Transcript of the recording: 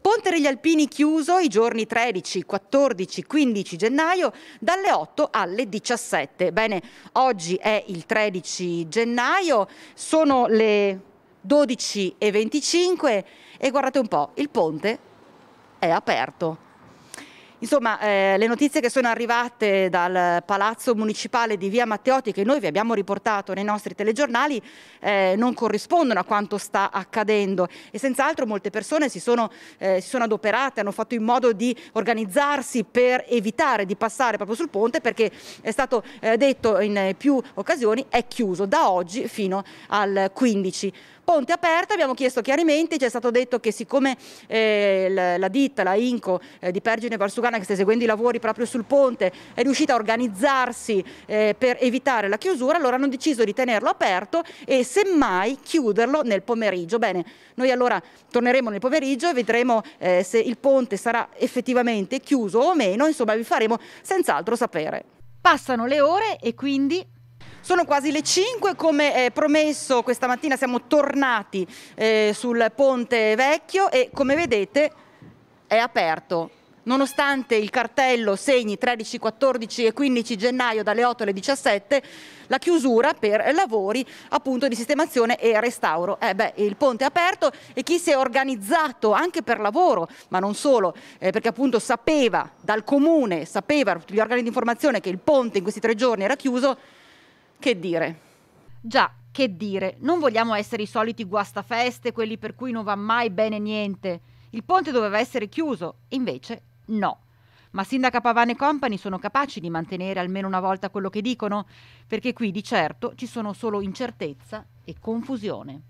Ponte degli Alpini chiuso i giorni 13, 14, 15 gennaio dalle 8 alle 17. Bene, oggi è il 13 gennaio, sono le 12.25 e guardate un po', il ponte è aperto. Insomma, eh, le notizie che sono arrivate dal Palazzo Municipale di Via Matteotti, che noi vi abbiamo riportato nei nostri telegiornali, eh, non corrispondono a quanto sta accadendo e senz'altro molte persone si sono, eh, si sono, adoperate, hanno fatto in modo di organizzarsi per evitare di passare proprio sul ponte perché è stato eh, detto in più occasioni è chiuso da oggi fino al 15. Ponte aperto, abbiamo chiesto chiarimenti, ci è stato detto che siccome eh, la ditta, la Inco eh, di Pergine Varsugana Campana che sta eseguendo i lavori proprio sul ponte è riuscita a organizzarsi eh, per evitare la chiusura, allora hanno deciso di tenerlo aperto e semmai chiuderlo nel pomeriggio. Bene, noi allora torneremo nel pomeriggio e vedremo eh, se il ponte sarà effettivamente chiuso o meno, insomma vi faremo senz'altro sapere. Passano le ore e quindi sono quasi le 5, come eh, promesso questa mattina siamo tornati eh, sul ponte vecchio e come vedete è aperto Nonostante il cartello segni 13, 14 e 15 gennaio dalle 8 alle 17, la chiusura per lavori appunto di sistemazione e restauro. Eh beh, il ponte è aperto e chi si è organizzato anche per lavoro, ma non solo, eh, perché appunto sapeva dal comune, sapeva gli organi di informazione che il ponte in questi tre giorni era chiuso, che dire? Già, che dire, non vogliamo essere i soliti guastafeste, quelli per cui non va mai bene niente. Il ponte doveva essere chiuso, invece no. Ma Sindaca Pavane Company sono capaci di mantenere almeno una volta quello che dicono? Perché qui di certo ci sono solo incertezza e confusione.